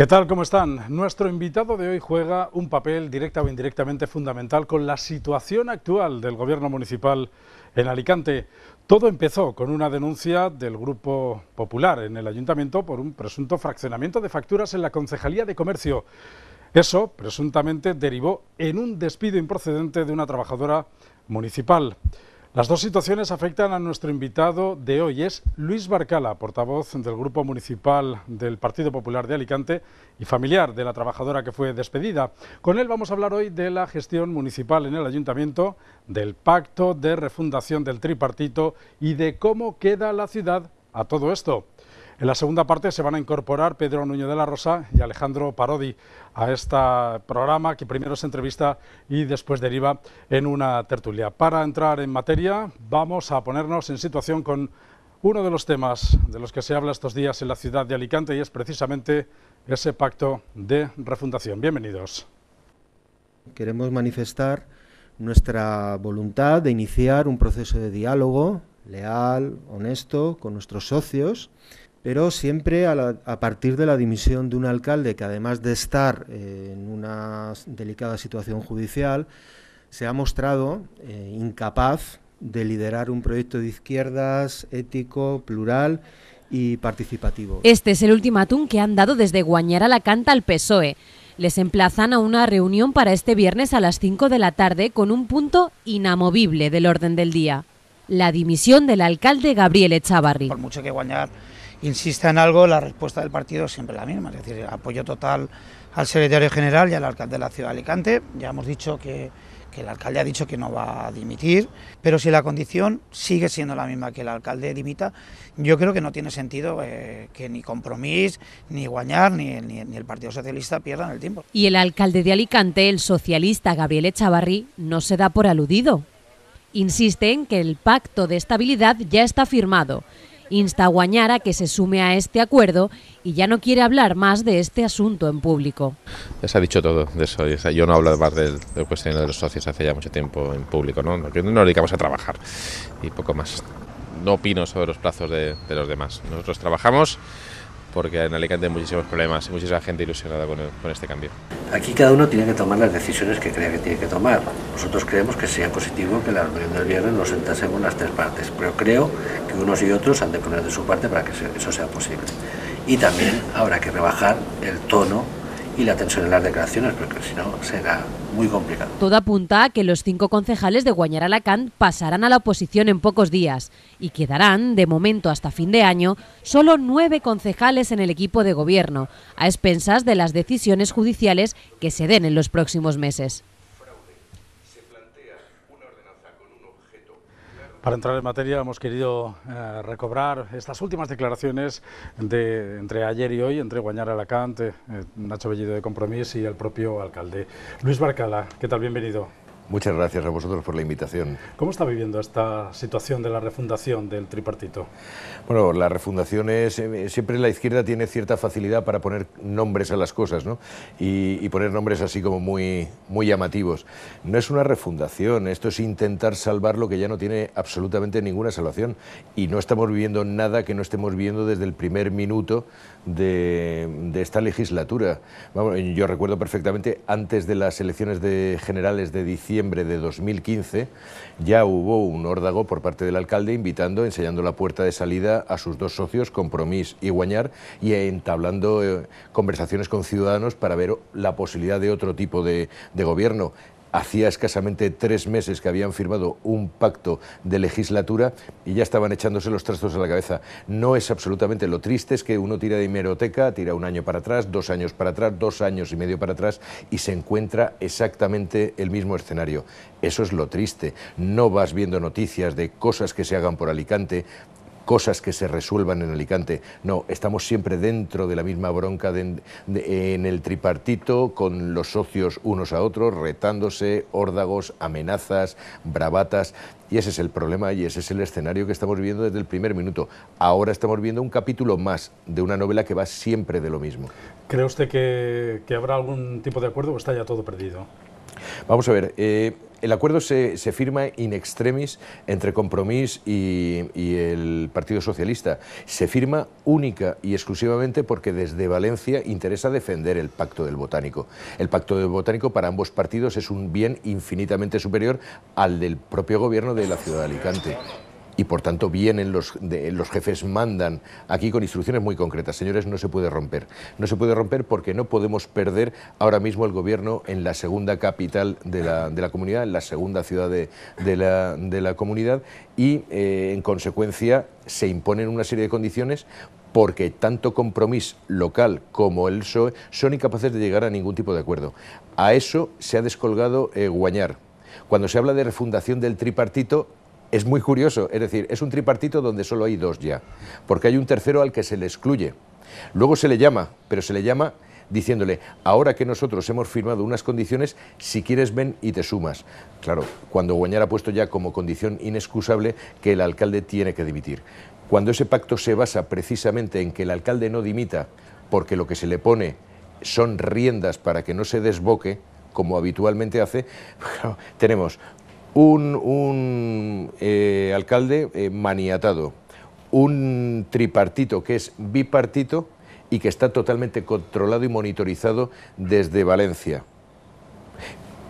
¿Qué tal? ¿Cómo están? Nuestro invitado de hoy juega un papel directa o indirectamente fundamental con la situación actual del gobierno municipal en Alicante. Todo empezó con una denuncia del Grupo Popular en el ayuntamiento por un presunto fraccionamiento de facturas en la Concejalía de Comercio. Eso, presuntamente, derivó en un despido improcedente de una trabajadora municipal. Las dos situaciones afectan a nuestro invitado de hoy. Es Luis Barcala, portavoz del Grupo Municipal del Partido Popular de Alicante y familiar de la trabajadora que fue despedida. Con él vamos a hablar hoy de la gestión municipal en el ayuntamiento, del pacto de refundación del tripartito y de cómo queda la ciudad a todo esto. En la segunda parte se van a incorporar Pedro Nuño de la Rosa y Alejandro Parodi a este programa que primero se entrevista y después deriva en una tertulia. Para entrar en materia vamos a ponernos en situación con uno de los temas de los que se habla estos días en la ciudad de Alicante y es precisamente ese pacto de refundación. Bienvenidos. Queremos manifestar nuestra voluntad de iniciar un proceso de diálogo leal, honesto, con nuestros socios pero siempre a, partir de la dimisión de un alcalde que además de estar en una delicada situación judicial, se ha mostrado eh, incapaz de liderar un proyecto de izquierdas ético, plural y participativo. Este es el ultimátum que han dado desde a la Canta al PSOE. Les emplazan a una reunión para este viernes a las 5 de la tarde con un punto inamovible del orden del día, la dimisión del alcalde Gabriel Echavarri. Por mucho que Guañar insista en algo, la respuesta del partido es siempre la misma, es decir, apoyo total al secretario general y al alcalde de la ciudad de Alicante. Ya hemos dicho que, el alcalde ha dicho que no va a dimitir, pero si la condición sigue siendo la misma que el alcalde dimita, yo creo que no tiene sentido eh, que ni compromis, ni Guañar, ni, el Partido Socialista pierdan el tiempo. Y el alcalde de Alicante, el socialista Gabriel Echavarri, no se da por aludido. Insiste en que el pacto de estabilidad ya está firmado insta a Guañara que se sume a este acuerdo y ya no quiere hablar más de este asunto en público. Ya se ha dicho todo de eso. Yo no hablo más del, del de los socios hace ya mucho tiempo en público. ¿no? Nos, dedicamos a trabajar y poco más. No opino sobre los plazos de, de los demás. Nosotros trabajamos porque en Alicante hay muchísimos problemas y muchísima gente ilusionada con, este cambio. Aquí cada uno tiene que tomar las decisiones que crea que tiene que tomar. Nosotros creemos que sea positivo que la reunión del viernes nos sentásemos las tres partes, pero creo que unos y otros han de poner de su parte para que eso sea posible. Y también habrá que rebajar el tono y la tensión en las declaraciones, porque si no será muy complicado. Todo apunta a que los cinco concejales de Guañaralacán pasarán a la oposición en pocos días y quedarán, de momento hasta fin de año, solo nueve concejales en el equipo de gobierno, a expensas de las decisiones judiciales que se den en los próximos meses. Para entrar en materia hemos querido eh, recobrar estas últimas declaraciones de, entre ayer y hoy, entre Guañar Alacante, eh, Nacho Bellido de Compromís y el propio alcalde. Luis Barcala, ¿qué tal? Bienvenido. Muchas gracias a vosotros por la invitación. ¿Cómo está viviendo esta situación de la refundación del tripartito? Bueno, la refundación es... Eh, siempre la izquierda tiene cierta facilidad para poner nombres a las cosas, ¿no? Y, poner nombres así como muy, muy llamativos. No es una refundación, esto es intentar salvar lo que ya no tiene absolutamente ninguna salvación. Y no estamos viviendo nada que no estemos viendo desde el primer minuto de, esta legislatura. yo recuerdo perfectamente antes de las elecciones generales de diciembre, de 2015, ya hubo un órdago por parte del alcalde invitando, enseñando la puerta de salida a sus dos socios, Compromís y Guañar, y entablando eh, conversaciones con ciudadanos para ver la posibilidad de otro tipo de, de gobierno hacía escasamente tres meses que habían firmado un pacto de legislatura y ya estaban echándose los trastos a la cabeza. No es absolutamente lo triste, es que uno tira de meroteca, tira un año para atrás, dos años para atrás, dos años y medio para atrás y se encuentra exactamente el mismo escenario. Eso es lo triste. No vas viendo noticias de cosas que se hagan por Alicante, cosas que se resuelvan en Alicante. No, estamos siempre dentro de la misma bronca en el tripartito, con los socios unos a otros, retándose, órdagos, amenazas, bravatas. Y ese es el problema y ese es el escenario que estamos viviendo desde el primer minuto. Ahora estamos viendo un capítulo más de una novela que va siempre de lo mismo. ¿Cree usted que, habrá algún tipo de acuerdo o está ya todo perdido? Vamos a ver. Eh, el acuerdo se, firma in extremis entre Compromís y, el Partido Socialista. Se firma única y exclusivamente porque desde Valencia interesa defender el Pacto del Botánico. El Pacto del Botánico para ambos partidos es un bien infinitamente superior al del propio gobierno de la ciudad de Alicante y por tanto vienen los, los jefes, mandan aquí con instrucciones muy concretas. Señores, no se puede romper. No se puede romper porque no podemos perder ahora mismo el gobierno en la segunda capital de la, comunidad, en la segunda ciudad de, la, comunidad y eh, en consecuencia se imponen una serie de condiciones porque tanto Compromís local como el PSOE son incapaces de llegar a ningún tipo de acuerdo. A eso se ha descolgado eh, Guañar. Cuando se habla de refundación del tripartito, es muy curioso, es decir, es un tripartito donde solo hay dos ya, porque hay un tercero al que se le excluye. Luego se le llama, pero se le llama diciéndole, ahora que nosotros hemos firmado unas condiciones, si quieres ven y te sumas. Claro, cuando Guañar ha puesto ya como condición inexcusable que el alcalde tiene que dimitir. Cuando ese pacto se basa precisamente en que el alcalde no dimita, porque lo que se le pone son riendas para que no se desboque, como habitualmente hace, tenemos un, eh, alcalde eh, maniatado, un tripartito que es bipartito y que está totalmente controlado y monitorizado desde Valencia.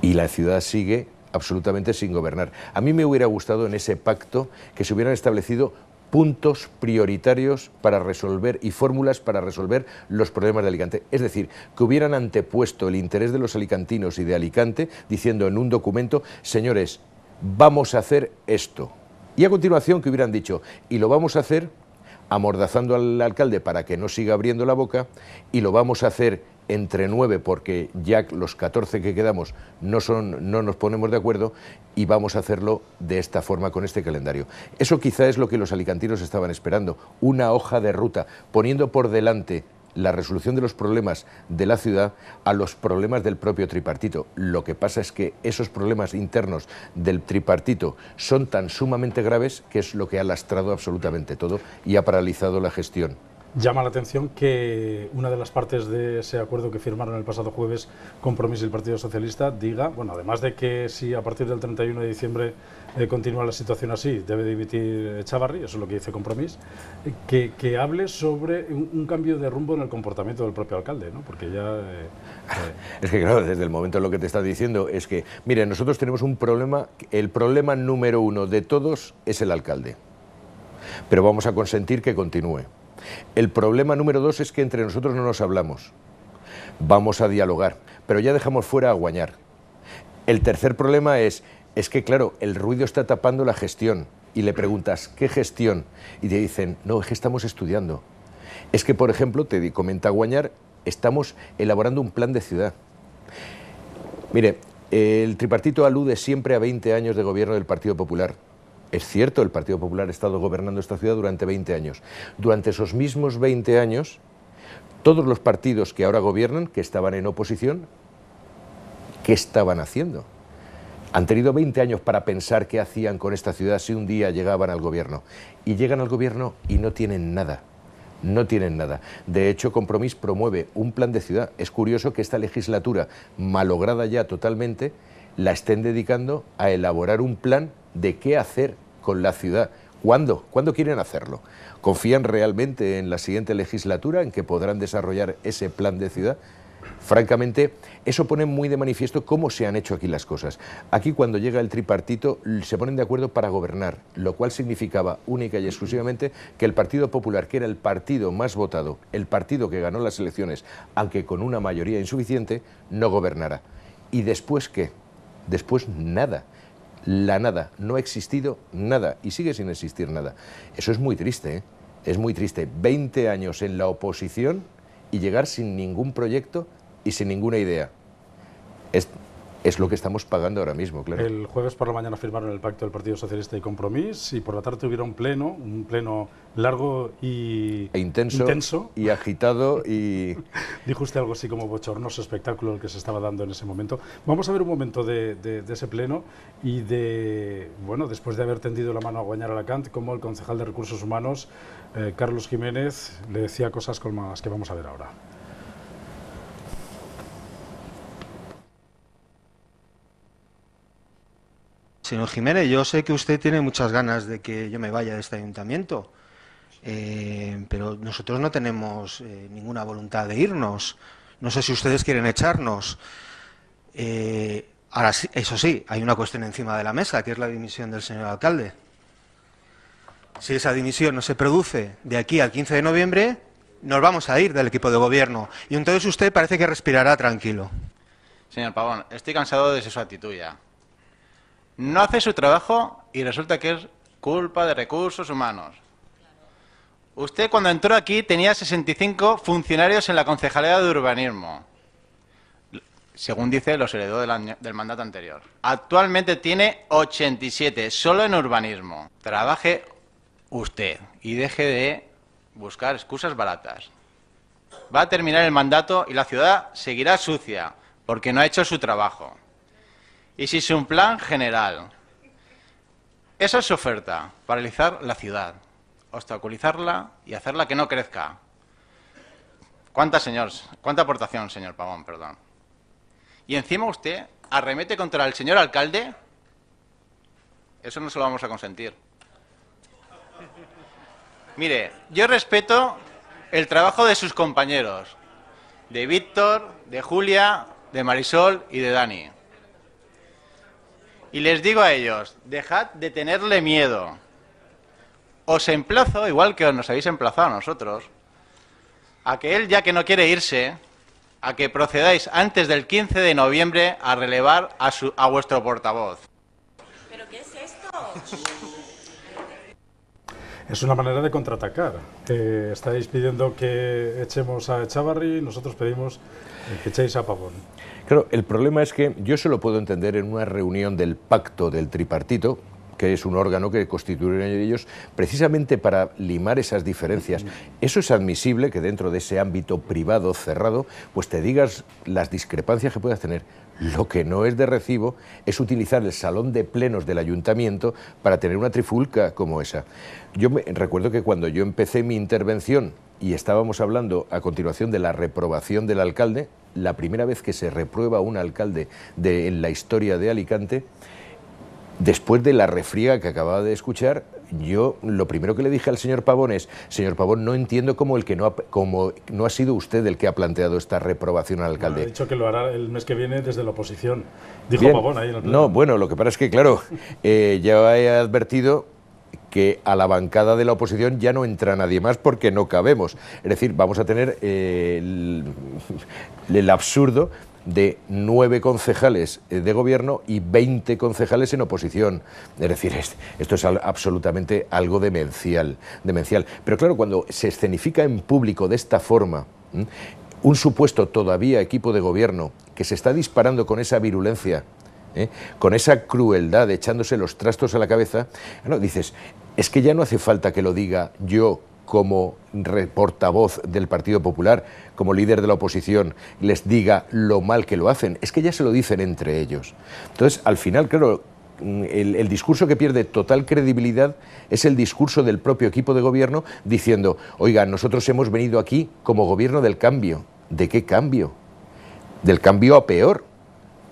Y la ciudad sigue absolutamente sin gobernar. A mí me hubiera gustado en ese pacto que se hubieran establecido puntos prioritarios para resolver y fórmulas para resolver los problemas de Alicante. Es decir, que hubieran antepuesto el interés de los alicantinos y de Alicante diciendo en un documento, señores, vamos a hacer esto. Y a continuación que hubieran dicho, y lo vamos a hacer amordazando al alcalde para que no siga abriendo la boca, y lo vamos a hacer entre nueve, porque ya los 14 que quedamos no, son, no nos ponemos de acuerdo, y vamos a hacerlo de esta forma con este calendario. Eso quizá es lo que los alicantinos estaban esperando, una hoja de ruta, poniendo por delante la resolución de los problemas de la ciudad a los problemas del propio tripartito. Lo que pasa es que esos problemas internos del tripartito son tan sumamente graves que es lo que ha lastrado absolutamente todo y ha paralizado la gestión. Llama la atención que una de las partes de ese acuerdo que firmaron el pasado jueves Compromiso y el Partido Socialista diga, bueno, además de que si a partir del 31 de diciembre eh, ...continúa la situación así, debe dividir Chavarri, eso es lo que dice Compromís, que, hable sobre un, cambio de rumbo en el comportamiento del propio alcalde, ¿no? porque ya... Eh, eh. es que claro, desde el momento lo que te está diciendo es que, mire, nosotros tenemos un problema, el problema número uno de todos es el alcalde, pero vamos a consentir que continúe. El problema número dos es que entre nosotros no nos hablamos. Vamos a dialogar, pero ya dejamos fuera a Guañar. El tercer problema es es que, claro, el ruido está tapando la gestión. Y le preguntas, ¿qué gestión? Y te dicen, no, es que estamos estudiando. Es que, por ejemplo, te comenta Guañar, estamos elaborando un plan de ciudad. Mire, el tripartito alude siempre a 20 años de gobierno del Partido Popular. Es cierto, el Partido Popular ha estado gobernando esta ciudad durante 20 años. Durante esos mismos 20 años, todos los partidos que ahora gobiernan, que estaban en oposición, ¿qué estaban haciendo? Han tenido 20 años para pensar qué hacían con esta ciudad si un día llegaban al gobierno. Y llegan al gobierno y no tienen nada. No tienen nada. De hecho, Compromís promueve un plan de ciudad. Es curioso que esta legislatura, malograda ya totalmente, la estén dedicando a elaborar un plan de qué hacer con la ciudad. ¿Cuándo? ¿Cuándo quieren hacerlo? ¿Confían realmente en la siguiente legislatura, en que podrán desarrollar ese plan de ciudad? Francamente, eso pone muy de manifiesto cómo se han hecho aquí las cosas. Aquí cuando llega el tripartito se ponen de acuerdo para gobernar, lo cual significaba única y exclusivamente que el Partido Popular, que era el partido más votado, el partido que ganó las elecciones, aunque con una mayoría insuficiente, no gobernara. ¿Y después qué? Después nada la nada, no ha existido nada y sigue sin existir nada. Eso es muy triste, ¿eh? es muy triste. Veinte años en la oposición y llegar sin ningún proyecto y sin ninguna idea. Es, lo que estamos pagando ahora mismo, claro. El jueves por la mañana firmaron el pacto del Partido Socialista y Compromís y por la tarde hubiera un pleno, un pleno largo y e intenso, y agitado y... Dijo usted algo así como bochornoso espectáculo el que se estaba dando en ese momento. Vamos a ver un momento de, ese pleno y de, bueno, después de haber tendido la mano a Guañar Alacant, como el concejal de Recursos Humanos, eh, Carlos Jiménez, le decía cosas como las que vamos a ver ahora. Señor Jiménez, yo sé que usted tiene muchas ganas de que yo me vaya de este ayuntamiento, eh, pero nosotros no tenemos eh, ninguna voluntad de irnos. No sé si ustedes quieren echarnos. Eh, ahora, eso sí, hay una cuestión encima de la mesa, que es la dimisión del señor alcalde. Si esa dimisión no se produce de aquí al 15 de noviembre, nos vamos a ir del equipo de gobierno. Y entonces usted parece que respirará tranquilo. Señor Pavón, estoy cansado de su actitud ya no hace su trabajo y resulta que es culpa de recursos humanos. Usted cuando entró aquí tenía 65 funcionarios en la Concejalía de Urbanismo, según dice los heredó del, del mandato anterior. Actualmente tiene 87, solo en urbanismo. Trabaje usted y deje de buscar excusas baratas. Va a terminar el mandato y la ciudad seguirá sucia, porque no ha hecho su trabajo. Y si es un plan general. Esa es su oferta, paralizar la ciudad, obstaculizarla y hacerla que no crezca. ¿Cuánta, señor? ¿Cuánta aportación, señor Pavón? Perdón. Y encima usted arremete contra el señor alcalde. Eso no se lo vamos a consentir. Mire, yo respeto el trabajo de sus compañeros, de Víctor, de Julia, de Marisol y de Dani. Y les digo a ellos, dejad de tenerle miedo. Os emplazo, igual que nos habéis emplazado a nosotros, a que él, ya que no quiere irse, a que procedáis antes del 15 de noviembre a relevar a, su, a vuestro portavoz. ¿Pero qué es esto? Es una manera de contraatacar. Eh, estáis pidiendo que echemos a Echavarri, nosotros pedimos que echéis a Pavón. Claro, el problema es que yo se lo puedo entender en una reunión del pacto del tripartito, que es un órgano que constituyen ellos precisamente para limar esas diferencias. Eso es admisible que dentro de ese ámbito privado cerrado, pues te digas las discrepancias que puedas tener, lo que no es de recibo es utilizar el salón de plenos del ayuntamiento para tener una trifulca como esa. Yo me, recuerdo que cuando yo empecé mi intervención y estábamos hablando a continuación de la reprobación del alcalde, la primera vez que se reprueba un alcalde en la historia de Alicante, después de la refriega que acababa de escuchar, yo lo primero que le dije al señor Pavón es, señor Pavón, no entiendo cómo el que no ha, como no ha sido usted el que ha planteado esta reprobación al alcalde. ha dicho que lo hará el mes que viene desde la oposición. Dijo Pavón ahí en el pleno. No, bueno, lo que pasa es que, claro, eh, ya he advertido que a la bancada de la oposición ya no entra nadie más porque no cabemos. Es decir, vamos a tener eh, el absurdo de nueve concejales eh, de gobierno y 20 concejales en oposición. Es decir, esto es absolutamente algo demencial, demencial. Pero claro, cuando se escenifica en público de esta forma, un supuesto todavía equipo de gobierno que se está disparando con esa virulencia, ¿eh? con esa crueldad, echándose los trastos a la cabeza, no, dices, es que ya no hace falta que lo diga yo como portavoz del Partido Popular, como líder de la oposición, les diga lo mal que lo hacen. Es que ya se lo dicen entre ellos. Entonces, al final, claro, mm, el, el, discurso que pierde total credibilidad es el discurso del propio equipo de gobierno diciendo, oiga, nosotros hemos venido aquí como gobierno del cambio. ¿De qué cambio? Del cambio a peor.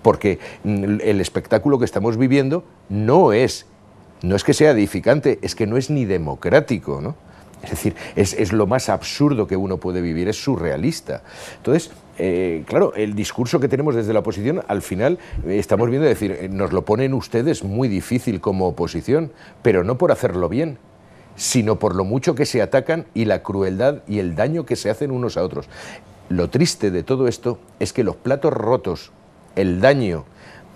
Porque mm, el espectáculo que estamos viviendo no es, no es que sea edificante, es que no es ni democrático, ¿no? Es decir, es, lo más absurdo que uno puede vivir, es surrealista. Entonces, eh, claro, el discurso que tenemos desde la oposición, al final eh, estamos viendo decir, eh, nos lo ponen ustedes muy difícil como oposición, pero no por hacerlo bien, sino por lo mucho que se atacan y la crueldad y el daño que se hacen unos a otros. Lo triste de todo esto es que los platos rotos, el daño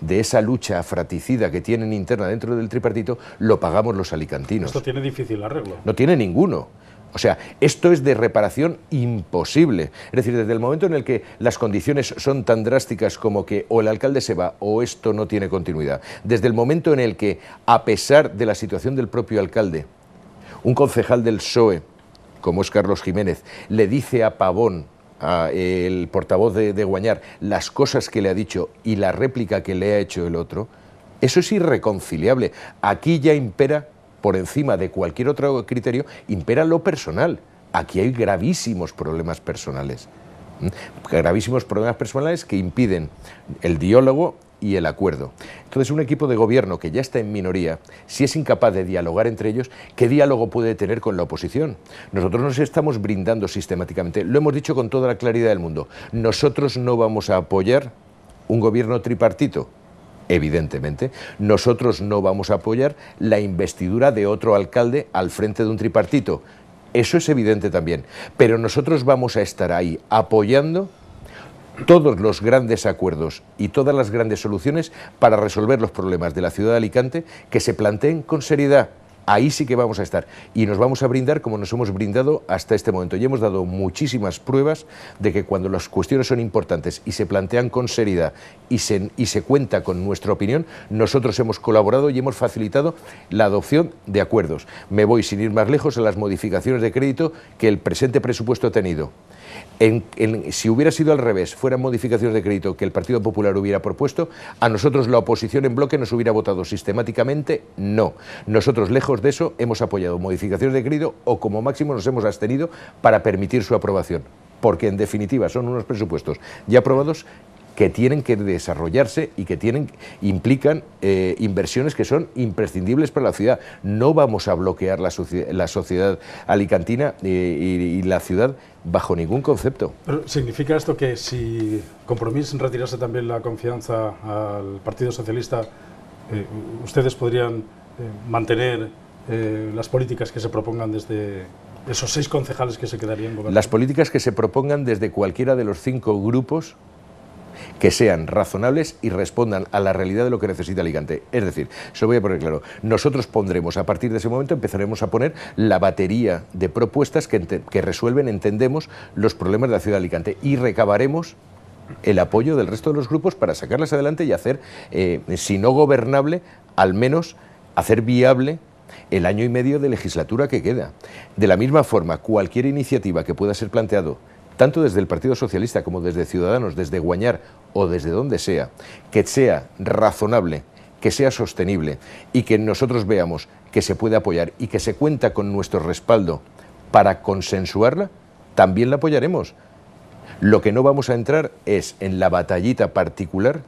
de esa lucha fraticida que tienen interna dentro del tripartito, lo pagamos los alicantinos. Esto tiene difícil arreglo. No tiene ninguno. O sea, esto es de reparación imposible. Es decir, desde el momento en el que las condiciones son tan drásticas como que o el alcalde se va o esto no tiene continuidad. Desde el momento en el que, a pesar de la situación del propio alcalde, un concejal del PSOE, como es Carlos Jiménez, le dice a Pavón, el portavoz de, de, Guañar las cosas que le ha dicho y la réplica que le ha hecho el otro, eso es irreconciliable. Aquí ya impera, por encima de cualquier otro criterio, impera lo personal. Aquí hay gravísimos problemas personales. ¿Mm? Gravísimos problemas personales que impiden el diálogo y el acuerdo. Entonces, un equipo de gobierno que ya está en minoría, si es incapaz de dialogar entre ellos, ¿qué diálogo puede tener con la oposición? Nosotros nos estamos brindando sistemáticamente, lo hemos dicho con toda la claridad del mundo, nosotros no vamos a apoyar un gobierno tripartito, evidentemente, nosotros no vamos a apoyar la investidura de otro alcalde al frente de un tripartito. Eso es evidente también. Pero nosotros vamos a estar ahí apoyando todos los grandes acuerdos y todas las grandes soluciones para resolver los problemas de la ciudad de Alicante que se planteen con seriedad. Ahí sí que vamos a estar y nos vamos a brindar como nos hemos brindado hasta este momento. Y hemos dado muchísimas pruebas de que cuando las cuestiones son importantes y se plantean con seriedad y se, y se cuenta con nuestra opinión, nosotros hemos colaborado y hemos facilitado la adopción de acuerdos. Me voy sin ir más lejos a las modificaciones de crédito que el presente presupuesto ha tenido si hubiera sido al revés, fueran modificaciones de crédito que el Partido Popular hubiera propuesto, a nosotros la oposición en bloque nos hubiera votado sistemáticamente no. Nosotros, lejos de eso, hemos apoyado modificaciones de crédito o como máximo nos hemos abstenido para permitir su aprobación porque en definitiva son unos presupuestos ya aprobados que tienen que desarrollarse y que tienen, implican eh, inversiones que son imprescindibles para la ciudad. No vamos a bloquear la, sociedad alicantina eh, y, la ciudad bajo ningún concepto. ¿Significa esto que si Compromís retirase también la confianza al Partido Socialista, eh, ustedes podrían mantener las políticas que se propongan desde, esos seis concejales que se quedarían gobernando? Las políticas que se propongan desde cualquiera de los cinco grupos que sean razonables y respondan a la realidad de lo que necesita Alicante. Es decir, se voy a poner claro, nosotros pondremos, a partir de ese momento empezaremos a poner la batería de propuestas que, resuelven, entendemos, los problemas de la ciudad de Alicante y recabaremos el apoyo del resto de los grupos para sacarlas adelante y hacer, eh, si no gobernable, al menos hacer viable el año y medio de legislatura que queda. De la misma forma, cualquier iniciativa que pueda ser planteado tanto desde el Partido Socialista como desde Ciudadanos, desde Guañar o desde donde sea, que sea razonable, que sea sostenible y que nosotros veamos que se puede apoyar y que se cuenta con nuestro respaldo para consensuarla, también la apoyaremos. Lo que no vamos a entrar es en la batallita particular,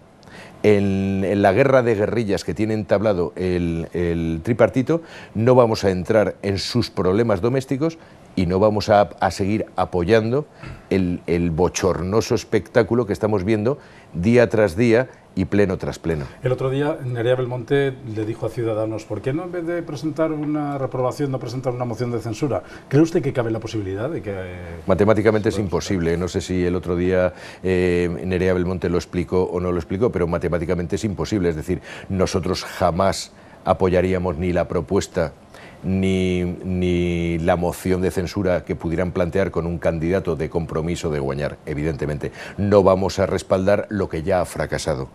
en, la guerra de guerrillas que tiene entablado el tripartito, no vamos a entrar en sus problemas domésticos y no vamos a, seguir apoyando el, bochornoso espectáculo que estamos viendo día tras día y pleno tras pleno. El otro día Nerea Belmonte le dijo a Ciudadanos, ¿por qué no en vez de presentar una reprobación no presentar una moción de censura? ¿Cree usted que cabe la posibilidad de que... Eh, matemáticamente es imposible, no sé si el otro día eh, Nerea Belmonte lo explicó o no lo explicó, pero matemáticamente es imposible, es decir, nosotros jamás apoyaríamos ni la propuesta ni, ni la moción de censura que pudieran plantear con un candidato de compromiso de Guañar, evidentemente. No vamos a respaldar lo que ya ha fracasado.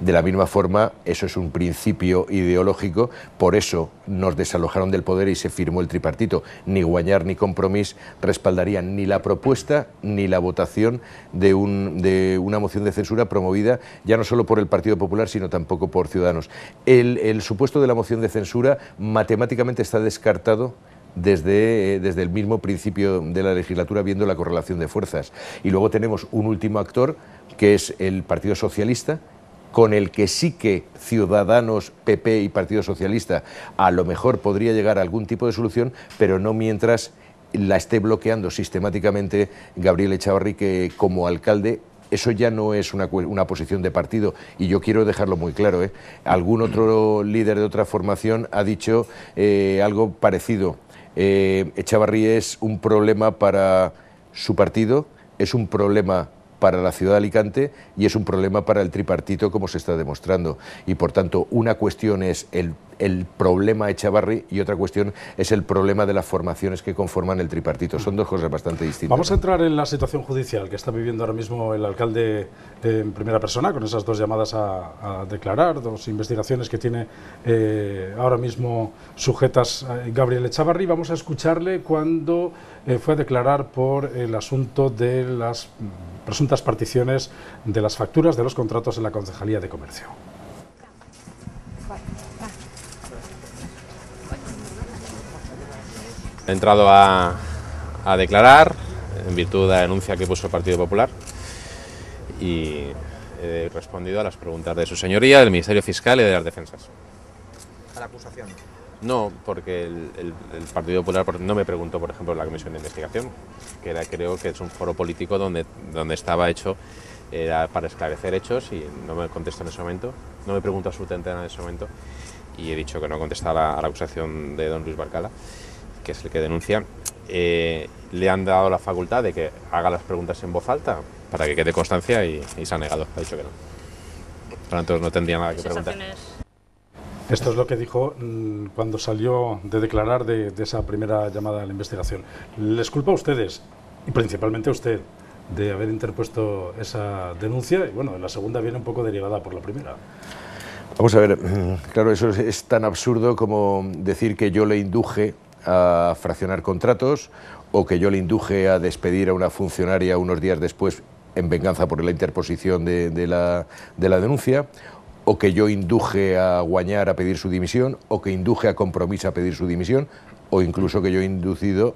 De la misma forma, eso es un principio ideológico, por eso nos desalojaron del poder y se firmó el tripartito. Ni Guañar ni compromis respaldarían ni la propuesta ni la votación de, un, de una moción de censura promovida ya no solo por el Partido Popular, sino tampoco por Ciudadanos. El, supuesto de la moción de censura matemáticamente está descartado desde, eh, desde, el mismo principio de la legislatura, viendo la correlación de fuerzas. Y luego tenemos un último actor, que es el Partido Socialista, con el que sí que Ciudadanos, PP y Partido Socialista a lo mejor podría llegar a algún tipo de solución, pero no mientras la esté bloqueando sistemáticamente Gabriel Echavarri, que como alcalde eso ya no es una, una posición de partido y yo quiero dejarlo muy claro. ¿eh? Algún otro líder de otra formación ha dicho eh, algo parecido. Eh, es un problema para su partido, es un problema para la ciudad de Alicante y es un problema para el tripartito como se está demostrando. Y por tanto, una cuestión es el, el problema Echavarri y otra cuestión es el problema de las formaciones que conforman el tripartito. Son dos cosas bastante distintas. Vamos a entrar en la situación judicial que está viviendo ahora mismo el alcalde eh, en primera persona, con esas dos llamadas a, declarar, dos investigaciones que tiene eh, ahora mismo sujetas Gabriel Echavarri. Vamos a escucharle cuando eh, fue a declarar por el asunto de las presuntas particiones de las facturas de los contratos en la Concejalía de Comercio. He entrado a, declarar en virtud de la denuncia que puso el Partido Popular y he respondido a las preguntas de su señoría, del Ministerio Fiscal y de las Defensas. A la acusación. No, porque el, Partido Popular no me preguntó, por ejemplo, la comisión de investigación, que era, creo que es un foro político donde, donde estaba hecho era para esclarecer hechos y no me contestó en ese momento, no me preguntó su nada en ese momento y he dicho que no contestaba a la acusación de don Luis Barcala, que es el que denuncia. Eh, le han dado la facultad de que haga las preguntas en voz alta para que quede constancia y, y se ha negado, ha dicho que no. Por lo tanto, no tendría nada que preguntar. Esto es lo que dijo mm, cuando salió de declarar de, esa primera llamada a la investigación. Les culpa a ustedes, y principalmente a usted, de haber interpuesto esa denuncia, y bueno, la segunda viene un poco derivada por la primera. Vamos a ver, mm, claro, eso es, tan absurdo como decir que yo le induje a fraccionar contratos o que yo le induje a despedir a una funcionaria unos días después en venganza por la interposición de la denuncia, o que yo induje a Guañar a pedir su dimisión, o que induje a compromiso a pedir su dimisión, o incluso que yo he inducido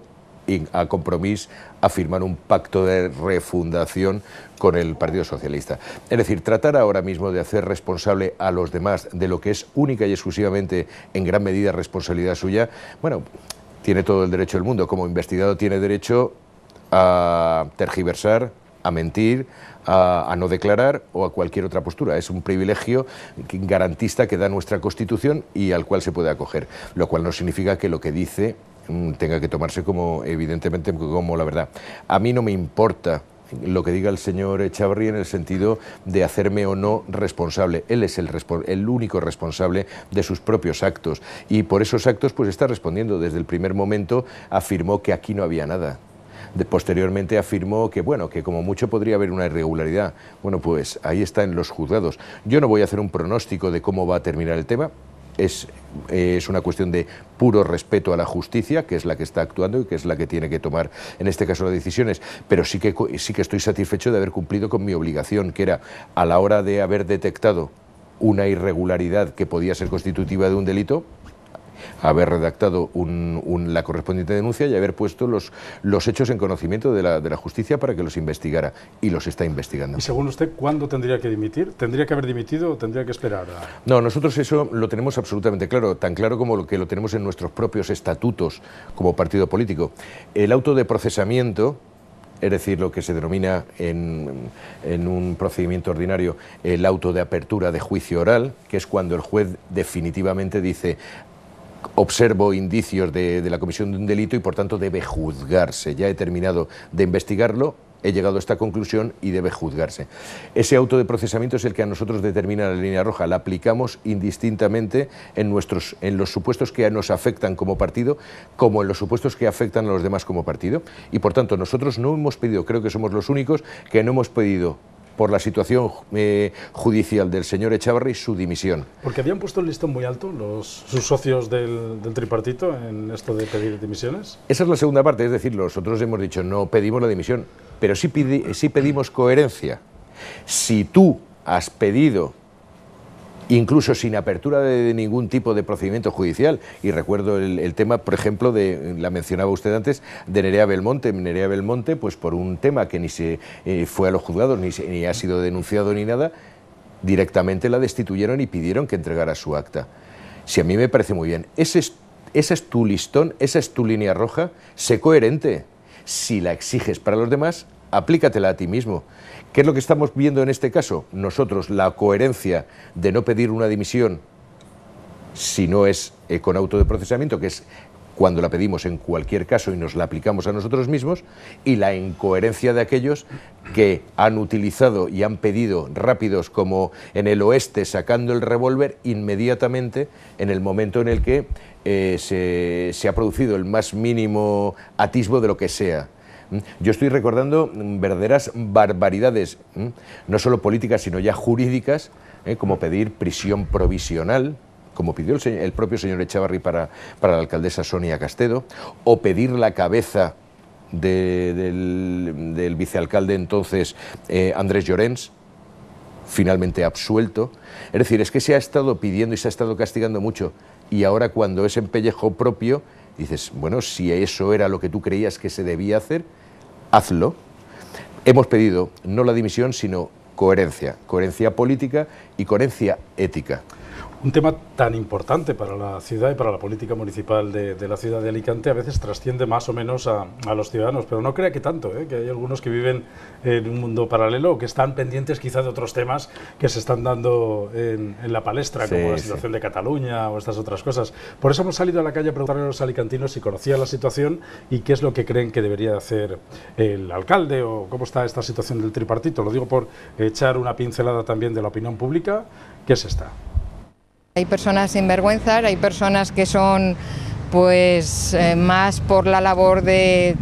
a compromiso a firmar un pacto de refundación con el Partido Socialista. Es decir, tratar ahora mismo de hacer responsable a los demás de lo que es única y exclusivamente en gran medida responsabilidad suya, bueno, tiene todo el derecho del mundo. Como investigado tiene derecho a tergiversar, a mentir, a, no declarar o a cualquier otra postura. Es un privilegio garantista que da nuestra Constitución y al cual se puede acoger, lo cual no significa que lo que dice mm, tenga que tomarse como evidentemente como la verdad. A mí no me importa lo que diga el señor Echavarri en el sentido de hacerme o no responsable. Él es el, el, único responsable de sus propios actos y por esos actos pues está respondiendo. Desde el primer momento afirmó que aquí no había nada posteriormente afirmó que, bueno, que como mucho podría haber una irregularidad. Bueno, pues ahí está en los juzgados. Yo no voy a hacer un pronóstico de cómo va a terminar el tema, es, eh, es, una cuestión de puro respeto a la justicia, que es la que está actuando y que es la que tiene que tomar en este caso las decisiones. Pero sí sí que estoy satisfecho de haber cumplido con mi obligación, que era a la hora de haber detectado una irregularidad que podía ser constitutiva de un delito, haber redactado un, la correspondiente denuncia y haber puesto los, los hechos en conocimiento de la, justicia para que los investigara y los está investigando. ¿Y según usted cuándo tendría que dimitir? ¿Tendría que haber dimitido o tendría que esperar? No, nosotros eso lo tenemos absolutamente claro, tan claro como lo que lo tenemos en nuestros propios estatutos como partido político. El auto de procesamiento es decir, lo que se denomina en, en, un procedimiento ordinario el auto de apertura de juicio oral, que es cuando el juez definitivamente dice observo indicios de, la comisión de un delito y por tanto debe juzgarse. Ya he terminado de investigarlo, he llegado a esta conclusión y debe juzgarse. Ese auto de procesamiento es el que a nosotros determina la línea roja. La aplicamos indistintamente en, nuestros, en los supuestos que nos afectan como partido, como en los supuestos que afectan a los demás como partido. Y por tanto, nosotros no hemos pedido, creo que somos los únicos, que no hemos pedido por la situación eh, judicial del señor Echavarri su dimisión. Porque habían puesto el listón muy alto los, sus socios del, tripartito en esto de pedir dimisiones. Esa es la segunda parte, es decir, nosotros hemos dicho no pedimos la dimisión, pero sí pedimos coherencia. Si tú has pedido incluso sin apertura de ningún tipo de procedimiento judicial. Y recuerdo el, tema, por ejemplo, de la mencionaba usted antes, de Nerea Belmonte. Nerea Belmonte, pues por un tema que ni se eh, fue a los juzgados, ni, ha sido denunciado ni nada, directamente la destituyeron y pidieron que entregara su acta. Si a mí me parece muy bien, ese es, es tu listón, esa es tu línea roja, sé coherente. Si la exiges para los demás, aplícatela a ti mismo. ¿Qué es lo que estamos viendo en este caso? Nosotros, la coherencia de no pedir una dimisión si no es con auto de procesamiento, que es cuando la pedimos en cualquier caso y nos la aplicamos a nosotros mismos, y la incoherencia de aquellos que han utilizado y han pedido rápidos como en el oeste sacando el revólver inmediatamente en el momento en el que eh, se, se ha producido el más mínimo atisbo de lo que sea. Yo estoy recordando mm, verdaderas barbaridades, no solo políticas, sino ya jurídicas, ¿eh? como pedir prisión provisional, como pidió el, propio señor Echavarri para, la alcaldesa Sonia Castedo, o pedir la cabeza del, vicealcalde entonces eh, Andrés Llorens, finalmente absuelto. Es decir, es que se ha estado pidiendo y se ha estado castigando mucho, y ahora cuando es en pellejo propio Dices, bueno, si eso era lo que tú creías que se debía hacer, hazlo. Hemos pedido no la dimisión, sino coherencia, coherencia política y coherencia ética. Un tema tan importante para la ciudad y para la política municipal de, la ciudad de Alicante a veces trasciende más o menos a, los ciudadanos, pero no crea que tanto, ¿eh? que hay algunos que viven en un mundo paralelo, o que están pendientes quizá de otros temas que se están dando en, la palestra, como la situación de Cataluña o estas otras cosas. Por eso hemos salido a la calle a preguntarle a los alicantinos si conocían la situación y qué es lo que creen que debería hacer el alcalde o cómo está esta situación del tripartito. Lo digo por echar una pincelada también de la opinión pública, que es esta. Hay personas sinvergüenzas, hay personas que son pues eh, más por la labor de,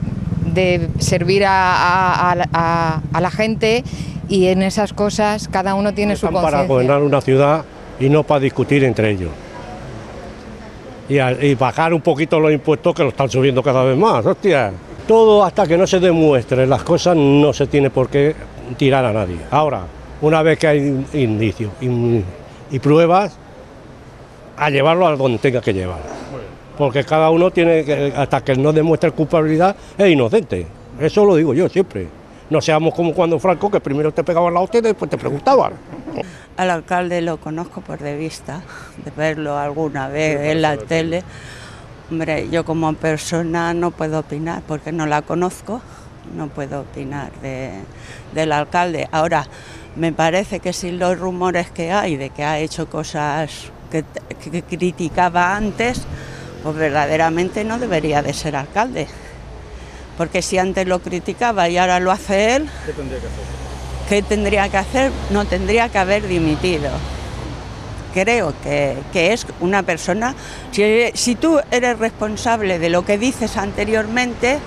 servir a, la gente y en esas cosas cada uno tiene su conciencia. para gobernar una ciudad y no para discutir entre ellos. Y, bajar un poquito los impuestos que lo están subiendo cada vez más, hostia. Todo hasta que no se demuestren las cosas no se tiene por qué tirar a nadie. Ahora, una vez que hay indicios y pruebas, a llevarlo a donde tenga que llevar. Porque cada uno tiene, que, hasta que no demuestre culpabilidad, es inocente. Eso lo digo yo siempre. No seamos como cuando Franco, que primero te pegaban la hostia y después te preguntaban. Al alcalde lo conozco por de vista, de verlo alguna vez en la tele. Hombre, yo como persona no puedo opinar porque no la conozco, no puedo opinar de, del alcalde. Ahora, me parece que si los rumores que hay de que ha hecho cosas que, criticaba antes, pues verdaderamente no debería de ser alcalde. Porque si antes lo criticaba y ahora lo hace él, ¿qué tendría que hacer? ¿Qué tendría que hacer? No tendría que haber dimitido. Creo que, es una persona, si, si tú eres responsable de lo que dices anteriormente,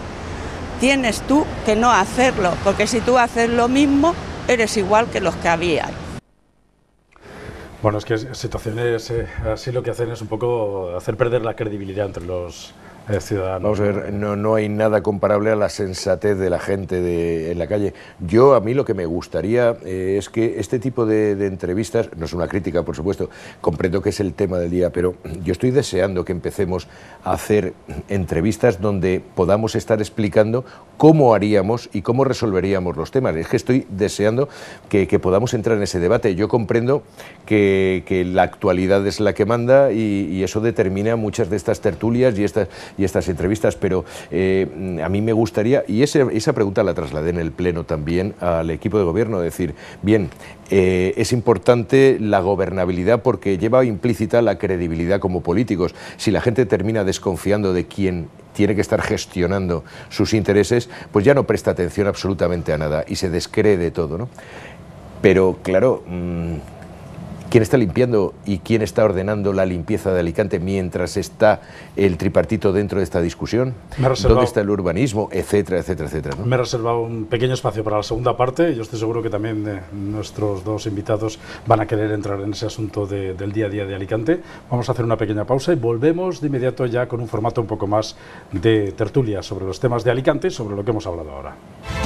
tienes tú que no hacerlo, porque si tú haces lo mismo, eres igual que los que habían. Bueno, es que situaciones eh, así lo que hacen es un poco hacer perder la credibilidad entre los, Vamos a ver, no, no hay nada comparable a la sensatez de la gente de, en la calle. Yo, a mí lo que me gustaría eh, es que este tipo de, entrevistas, no es una crítica, por supuesto, comprendo que es el tema del día, pero yo estoy deseando que empecemos a hacer entrevistas donde podamos estar explicando cómo haríamos y cómo resolveríamos los temas. Es que estoy deseando que, podamos entrar en ese debate. Yo comprendo que, la actualidad es la que manda y, y eso determina muchas de estas tertulias y estas y estas entrevistas, pero eh, a mí me gustaría, y esa pregunta la trasladé en el Pleno también al equipo de gobierno, decir, bien, eh, es importante la gobernabilidad porque lleva implícita la credibilidad como políticos. Si la gente termina desconfiando de quien tiene que estar gestionando sus intereses, pues ya no presta atención absolutamente a nada y se descree de todo, ¿no? Pero claro... Mm, quién está limpiando y quién está ordenando la limpieza de Alicante mientras está el tripartito dentro de esta discusión? ¿Dónde está el urbanismo? Etcétera, etcétera, etcétera. Me he reservado un pequeño espacio para la segunda parte. Yo estoy seguro que también eh, nuestros dos invitados van a querer entrar en ese asunto del día a día de Alicante. Vamos a hacer una pequeña pausa y volvemos de inmediato ya con un formato un poco más de tertulia sobre los temas de Alicante, sobre lo que hemos hablado ahora.